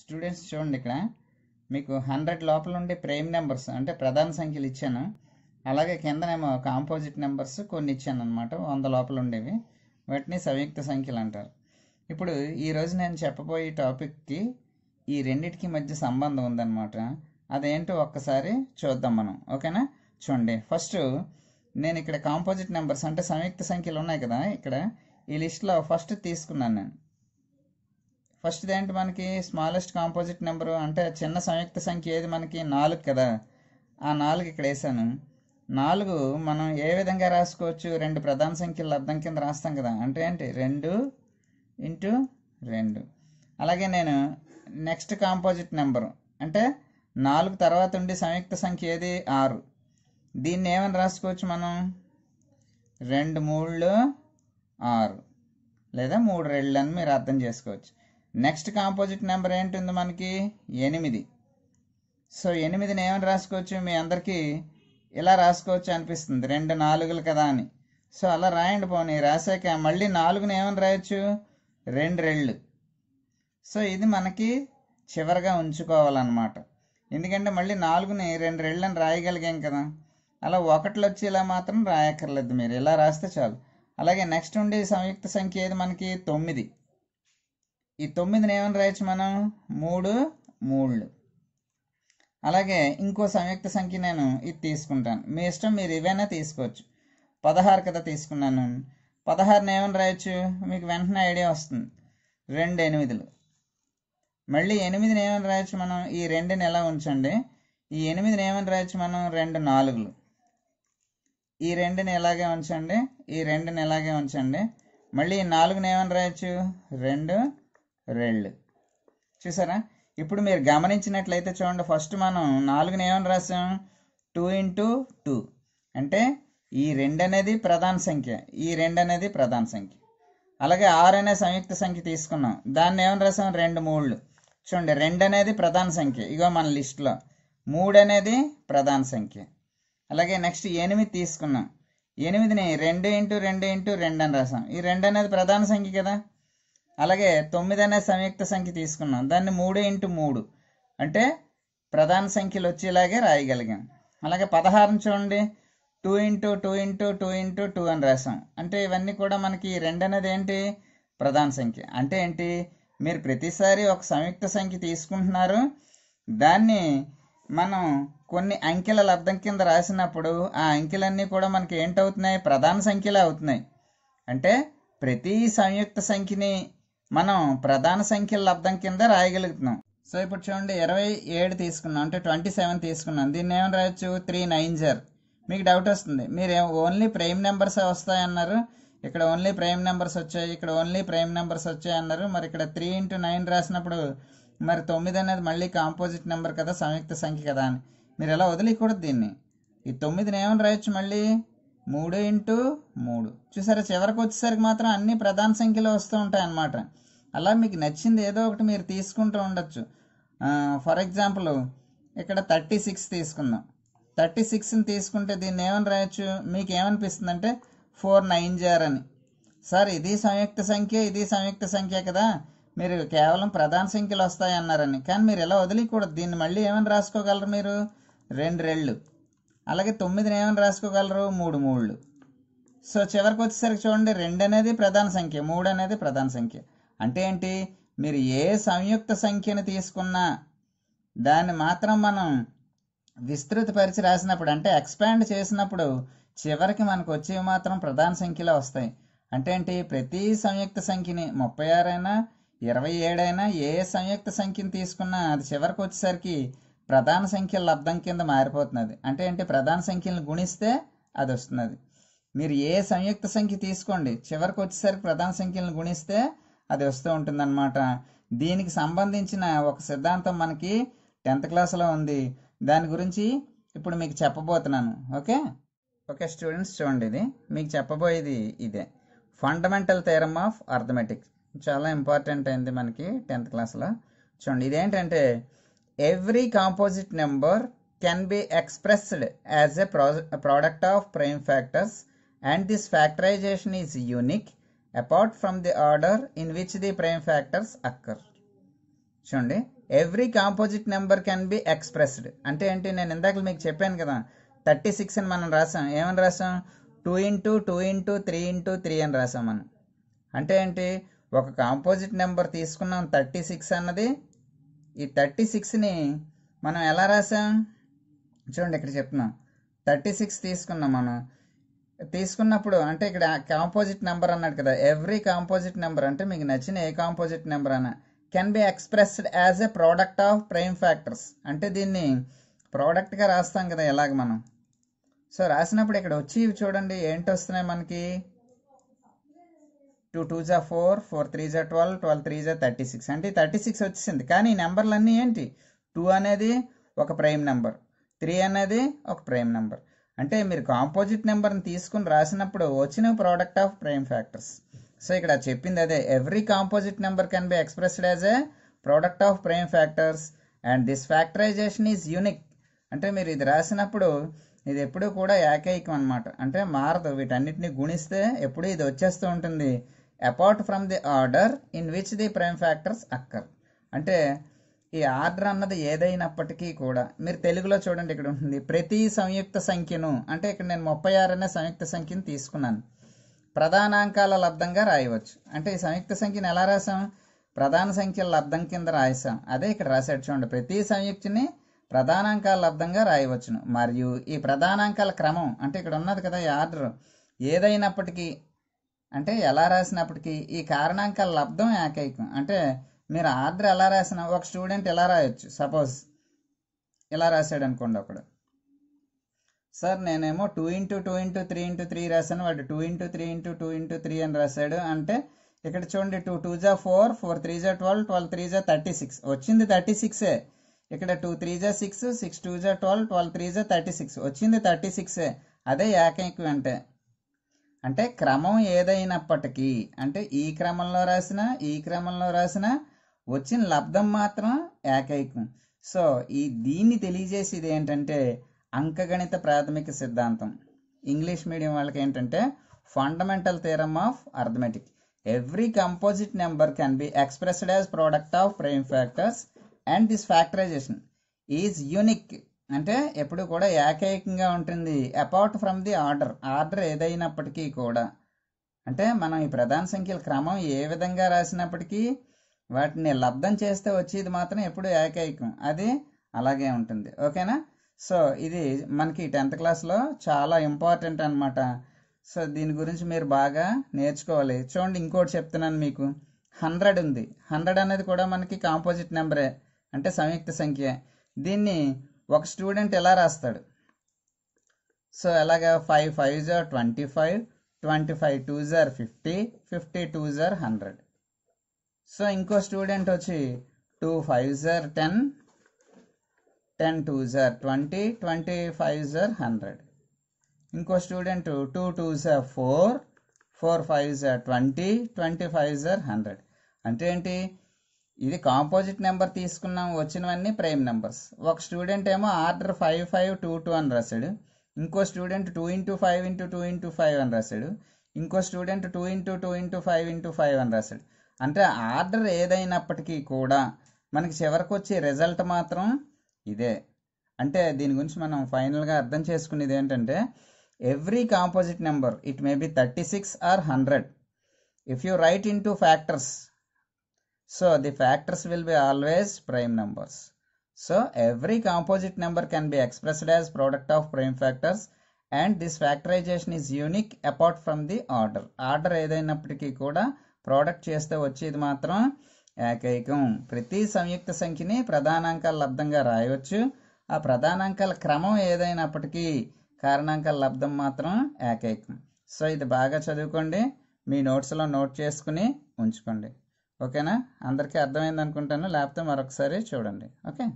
Students చూడండి ఇక్కడ మీకు హండ్రెడ్ లోపల ఉండే ప్రైమ్ నెంబర్స్ అంటే ప్రధాన సంఖ్యలు ఇచ్చాను అలాగే కిందనేమో కాంపోజిట్ నెంబర్స్ కొన్ని ఇచ్చాను అనమాట వంద లోపల ఉండేవి వాటిని సంయుక్త సంఖ్యలు అంటారు ఇప్పుడు ఈరోజు నేను చెప్పబోయే టాపిక్కి ఈ రెండిటికి మధ్య సంబంధం ఉందన్నమాట అదేంటో ఒక్కసారి చూద్దాం మనం ఓకేనా చూడండి ఫస్ట్ నేను ఇక్కడ కాంపోజిట్ నెంబర్స్ అంటే సంయుక్త సంఖ్యలు ఉన్నాయి కదా ఇక్కడ ఈ లిస్ట్లో ఫస్ట్ తీసుకున్నాను నేను ఫస్ట్ది ఏంటి మనకి స్మాలెస్ట్ కాంపోజిట్ నెంబరు అంటే చిన్న సంయుక్త సంఖ్య ఏది మనకి నాలుగు కదా ఆ నాలుగు ఇక్కడ వేసాను నాలుగు మనం ఏ విధంగా రాసుకోవచ్చు రెండు ప్రధాన సంఖ్యలు అర్థం కింద రాస్తాం కదా అంటే ఏంటి రెండు ఇంటూ రెండు అలాగే నేను నెక్స్ట్ కాంపోజిట్ నెంబరు అంటే నాలుగు తర్వాత ఉండి సంయుక్త సంఖ్య ఏది ఆరు దీన్ని ఏమని రాసుకోవచ్చు మనం రెండు మూడులో ఆరు లేదా మూడు రెళ్ళు అని మీరు అర్థం చేసుకోవచ్చు నెక్స్ట్ కాంపోజిట్ నెంబర్ ఏంటుంది మనకి ఎనిమిది సో ఎనిమిదిని ఏమని రాసుకోవచ్చు మీ అందరికీ ఇలా రాసుకోవచ్చు అనిపిస్తుంది రెండు నాలుగులు కదా అని సో అలా రాయండి పోనీ రాసాక మళ్ళీ నాలుగుని ఏమని రాయొచ్చు రెండు రెళ్ళు సో ఇది మనకి చివరిగా ఉంచుకోవాలన్నమాట ఎందుకంటే మళ్ళీ నాలుగుని రెండు రెళ్ళని రాయగలిగాం కదా అలా ఒకటిలో వచ్చి ఇలా మాత్రం రాయక్కర్లేదు మీరు ఇలా రాస్తే చాలు అలాగే నెక్స్ట్ ఉండే సంయుక్త సంఖ్య ఏది మనకి తొమ్మిది ఈ తొమ్మిదిని ఏమని రాయొచ్చు మనం మూడు మూడు అలాగే ఇంకో సంయుక్త సంఖ్య నేను ఇది తీసుకుంటాను మీ ఇష్టం మీరు ఇవైనా తీసుకోవచ్చు పదహారు కదా తీసుకున్నాను పదహారుని ఏమని రాయొచ్చు మీకు వెంటనే ఐడియా వస్తుంది రెండు ఎనిమిదిలు మళ్ళీ ఎనిమిదిని ఏమని రాయొచ్చు మనం ఈ రెండుని ఎలా ఉంచండి ఈ ఎనిమిదిని ఏమని రాయొచ్చు మనం రెండు నాలుగులు ఈ రెండుని ఎలాగే ఉంచండి ఈ రెండుని ఎలాగే ఉంచండి మళ్ళీ ఈ నాలుగుని ఏమని రాయొచ్చు రెండు రెళ్ళు చూసారా ఇప్పుడు మీరు గమనించినట్లయితే చూడండి ఫస్ట్ మనం నాలుగుని ఏమని రాసాం టూ ఇంటూ టూ అంటే ఈ రెండు అనేది ప్రధాన సంఖ్య ఈ రెండు అనేది ప్రధాన సంఖ్య అలాగే ఆరు అనే సంయుక్త సంఖ్య తీసుకున్నాం దాన్ని ఏమని రాసాం రెండు మూడు చూడండి రెండు అనేది ప్రధాన సంఖ్య ఇగో మన లిస్ట్లో మూడు అనేది ప్రధాన సంఖ్య అలాగే నెక్స్ట్ ఎనిమిది తీసుకున్నాం ఎనిమిదిని రెండు ఇంటూ రెండు ఇంటూ రెండు అని రాసాం ఈ రెండు అనేది ప్రధాన సంఖ్య కదా అలాగే తొమ్మిది అనే సంయుక్త సంఖ్య తీసుకున్నాం దాన్ని మూడు ఇంటూ మూడు అంటే ప్రధాన సంఖ్యలు వచ్చేలాగే రాయగలిగాం అలాగే పదహారం చూడండి two into two into two into two అని రాసాం అంటే ఇవన్నీ కూడా మనకి రెండు అనేది ఏంటి ప్రధాన సంఖ్య అంటే ఏంటి మీరు ప్రతిసారి ఒక సంయుక్త సంఖ్య తీసుకుంటున్నారు దాన్ని మనం కొన్ని అంకెల లబ్ధం కింద రాసినప్పుడు ఆ అంకెలన్నీ కూడా మనకి ఏంటవుతున్నాయి ప్రధాన సంఖ్యలే అవుతున్నాయి అంటే ప్రతి సంయుక్త సంఖ్యని మనం ప్రధాన సంఖ్యల లబ్ధం కింద రాయగలుగుతున్నాం సో ఇప్పుడు చూడండి ఇరవై ఏడు తీసుకున్నాం అంటే ట్వంటీ సెవెన్ తీసుకున్నాం దీన్ని ఏమని రాయొచ్చు త్రీ నైన్ జర్ మీకు డౌట్ వస్తుంది మీరు ఓన్లీ ప్రైమ్ నెంబర్స్ వస్తాయన్నారు ఇక్కడ ఓన్లీ ప్రైమ్ నెంబర్స్ వచ్చాయి ఇక్కడ ఓన్లీ ప్రైమ్ నెంబర్స్ వచ్చాయి అన్నారు మరి ఇక్కడ త్రీ ఇంటూ నైన్ రాసినప్పుడు మరి తొమ్మిది అనేది మళ్ళీ కాంపోజిట్ నెంబర్ కదా సంయుక్త సంఖ్య కదా అని మీరు ఎలా వదిలేయకూడదు దీన్ని ఈ తొమ్మిదిని ఏమైనా రాయొచ్చు మళ్ళీ మూడు ఇంటూ మూడు చూసారా చివరికి వచ్చేసరికి మాత్రం అన్ని ప్రధాన సంఖ్యలో వస్తూ ఉంటాయి అన్నమాట అలా మీకు నచ్చింది ఏదో ఒకటి మీరు తీసుకుంటూ ఉండొచ్చు ఫర్ ఎగ్జాంపుల్ ఇక్కడ థర్టీ సిక్స్ తీసుకుందాం థర్టీ సిక్స్ని తీసుకుంటే దీన్ని ఏమని రాయొచ్చు మీకు ఏమనిపిస్తుంది అంటే ఫోర్ నైన్ జార్ అని సార్ ఇది సంయుక్త సంఖ్య ఇది సంయుక్త సంఖ్య కదా మీరు కేవలం ప్రధాన సంఖ్యలు వస్తాయి కానీ మీరు ఎలా వదిలికూడదు దీన్ని మళ్ళీ ఏమని రాసుకోగలరు మీరు రెండు రెళ్ళు అలాగే తొమ్మిదిని ఏమని రాసుకోగలరు మూడు మూడు సో చివరికి వచ్చేసరికి చూడండి రెండు అనేది ప్రధాన సంఖ్య మూడు అనేది ప్రధాన సంఖ్య అంటే ఏంటి మీరు ఏ సంయుక్త సంఖ్యను తీసుకున్నా దాన్ని మాత్రం మనం విస్తృతపరిచి రాసినప్పుడు అంటే ఎక్స్పాండ్ చేసినప్పుడు చివరికి మనకు వచ్చేవి మాత్రం ప్రధాన సంఖ్యలో వస్తాయి అంటే ఏంటి ప్రతి సంయుక్త సంఖ్యని ముప్పై ఆరైనా ఇరవై ఏడైనా ఏ సంయుక్త సంఖ్యను తీసుకున్నా అది చివరికి వచ్చేసరికి ప్రధాన సంఖ్యల లబ్ధం కింద మారిపోతున్నది అంటే ఏంటి ప్రధాన సంఖ్యలను గుణిస్తే అది వస్తున్నది మీరు ఏ సంయుక్త సంఖ్య తీసుకోండి చివరికి వచ్చేసరికి ప్రధాన సంఖ్యలను గుణిస్తే అది వస్తూ ఉంటుందన్నమాట దీనికి సంబంధించిన ఒక సిద్ధాంతం మనకి టెన్త్ క్లాస్లో ఉంది దాని గురించి ఇప్పుడు మీకు చెప్పబోతున్నాను ఓకే ఓకే స్టూడెంట్స్ చూడండి ఇది మీకు చెప్పబోయేది ఇదే ఫండమెంటల్ థేరమ్ ఆఫ్ అర్థమెటిక్స్ చాలా ఇంపార్టెంట్ అయింది మనకి టెన్త్ క్లాస్లో చూడండి ఇదేంటంటే every composite number can be expressed as a, pro a product of prime factors and this factorization is unique apart from the order in which the prime factors occur. చూడండి every composite number can be expressed అంటే ఏంటి నేను ఇందాక మీకు చెప్పాను కదా thirty six అని మనం రాసాం ఏమని రాసాం two into two into three into three అని రాసాం మనం అంటే ఏంటి ఒక కాంపోజిట్ నెంబర్ తీసుకున్నాం థర్టీ సిక్స్ అన్నది ఈ థర్టీ సిక్స్ని మనం ఎలా రాసాం చూడండి ఇక్కడ చెప్తున్నాం థర్టీ సిక్స్ తీసుకున్నాం మనం తీసుకున్నప్పుడు అంటే ఇక్కడ కాంపోజిట్ నెంబర్ అన్నాడు కదా ఎవ్రీ కాంపోజిట్ నెంబర్ అంటే మీకు నచ్చిన ఏ కాంపోజిట్ నెంబర్ అన్న can be expressed as a product of prime factors అంటే దీన్ని ప్రోడక్ట్గా రాస్తాం కదా ఎలాగ మనం సో రాసినప్పుడు ఇక్కడ వచ్చి చూడండి ఏంటి వస్తున్నాయి మనకి టూ టూ జా ఫోర్ ఫోర్ త్రీ జా ట్వెల్వ్ ట్వెల్వ్ త్రీ జా థర్టీ సిక్స్ అంటే థర్టీ సిక్స్ వచ్చేసింది కానీ ఈ నెంబర్లన్నీ ఏంటి టూ అనేది ఒక ప్రైమ్ నెంబర్ త్రీ అనేది ఒక ప్రైమ్ నెంబర్ అంటే మీరు కాంపోజిట్ నెంబర్ని తీసుకుని రాసినప్పుడు వచ్చిన product of prime factors so ఇక్కడ చెప్పింది అదే every composite number can be expressed as a product of prime factors and this factorization is unique అంటే మీరు ఇది రాసినప్పుడు ఇది ఎప్పుడూ కూడా ఏకైకం అనమాట అంటే మారదు వీటన్నిటిని గుణిస్తే ఎప్పుడూ ఇది వచ్చేస్తూ ఉంటుంది apart from the order in which the prime factors occur అంటే ఈ ఆర్డర్ అన్నది ఏదైనప్పటికీ కూడా మీరు తెలుగులో చూడండి ఇక్కడ ఉంటుంది ప్రతి సంయుక్త సంఖ్యను అంటే ఇక్కడ నేను ముప్పై ఆరు అనే సంయుక్త సంఖ్యను తీసుకున్నాను ప్రధానాంకాల లబ్ధంగా రాయవచ్చు అంటే ఈ సంయుక్త సంఖ్యను ఎలా రాసాం ప్రధాన సంఖ్యల లబ్ధం కింద రాసాం అదే ఇక్కడ రాసాడు చూడండి ప్రతి సంయుక్తిని ప్రధానాంకాల లబ్ధంగా రాయవచ్చును మరియు ఈ ప్రధానాంకాల క్రమం అంటే ఇక్కడ ఉన్నది కదా ఈ ఆర్డర్ ఏదైనప్పటికీ అంటే ఎలా రాసినప్పటికీ ఈ కారణాంకాల లబ్ధం ఏకైకం అంటే మీరు ఆర్డర్ ఎలా రాసిన ఒక స్టూడెంట్ ఎలా రాయొచ్చు సపోజ్ ఇలా రాశాడు అనుకోండి ఒకడు సార్ నేనేమో two into two into three into three రాశాను వాడు two into three into two into three అని రాశాడు అంటే ఇక్కడ చూడండి టూ టూ జా ఫోర్ ఫోర్ త్రీ జా ట్వెల్వ్ ట్వెల్వ్ త్రీ జా థర్టీ సిక్స్ వచ్చింది థర్టీ సిక్సే ఇక్కడ టూ త్రీ జా సిక్స్ సిక్స్ టూ జా ట్వెల్వ్ ట్వెల్వ్ త్రీ జా థర్టీ సిక్స్ వచ్చింది థర్టీ సిక్సే అదే ఏకైక అంటే అంటే క్రమం ఏదైనప్పటికీ అంటే ఈ క్రమంలో రాసిన ఈ క్రమంలో రాసిన వచ్చిన లబ్ధం మాత్రం ఏకైకం సో ఈ దీన్ని తెలియజేసేది ఏంటంటే అంకగణిత ప్రాథమిక సిద్ధాంతం ఇంగ్లీష్ మీడియం వాళ్ళకి ఏంటంటే fundamental theorem of arithmetic every composite number can be expressed as product of prime factors and this factorization is unique అంటే ఎప్పుడు కూడా ఏకైకంగా ఉంటుంది apart from the order order ఏదైనప్పటికీ కూడా అంటే మనం ఈ ప్రధాన సంఖ్యల క్రమం ఏ విధంగా రాసినప్పటికీ వాటిని లబ్ధం చేస్తే వచ్చేది మాత్రం ఎప్పుడు ఏకైకం అది అలాగే ఉంటుంది ఓకేనా సో ఇది మనకి టెన్త్ క్లాస్లో చాలా ఇంపార్టెంట్ అనమాట సో దీని గురించి మీరు బాగా నేర్చుకోవాలి చూడండి ఇంకోటి చెప్తున్నాను మీకు హండ్రెడ్ ఉంది హండ్రెడ్ అనేది కూడా మనకి కాంపోజిట్ నెంబరే అంటే సంయుక్త సంఖ్య దీన్ని ఒక స్టూడెంట్ ఎలా రాస్తాడు సో ఎలాగ ఫైవ్ ఫైవ్ జార్ twenty five twenty five two జార్ ఫిఫ్టీ ఫిఫ్టీ టూ జార్ హండ్రెడ్ సో ఇంకో స్టూడెంట్ వచ్చి టూ ఫైవ్ జార్ టెన్ టెన్ టూ జార్ ట్వంటీ ట్వంటీ ఫైవ్ జార్ హండ్రెడ్ ఇంకో స్టూడెంట్ టూ టూ జార్ ఫోర్ ఫోర్ ఫైవ్ జార్ ట్వంటీ ట్వంటీ ఫైవ్ జార్ హండ్రెడ్ అంటే ఏంటి ఇది కాంపోజిట్ నెంబర్ తీసుకున్నాం వచ్చినవన్నీ ప్రైమ్ నెంబర్స్ ఒక స్టూడెంట్ ఏమో order five five two two అని రాశాడు ఇంకో student two into five into two into five అని రాశాడు ఇంకో student two into two into five into five అని రాశాడు అంటే ఆర్డర్ ఏదైనప్పటికీ కూడా మనకి చివరికి వచ్చే రిజల్ట్ మాత్రం ఇదే అంటే దీని గురించి మనం ఫైనల్గా అర్థం చేసుకునేది ఏంటంటే every composite number it may be thirty six or hundred if you write in factors So the factors will be always prime numbers. So every composite number can be expressed as product of prime factors and this factorization is unique apart from the order. Order ఏదైనప్పటికీ కూడా product చేస్తే వచ్చేది మాత్రం ఏకైకం ప్రతి సంయుక్త సంఖ్యని ప్రధానాంకాల లబ్ధంగా రాయవచ్చు ఆ ప్రధానాంకాల క్రమం ఏదైనప్పటికీ కారణాంకాల లబ్ధం మాత్రం ఏకైకం సో ఇది బాగా చదువుకోండి మీ నోట్స్లో నోట్ చేసుకుని ఉంచుకోండి ఓకేనా అందరికీ అర్థమైంది అనుకుంటాను లేకపోతే మరొకసారి చూడండి ఓకే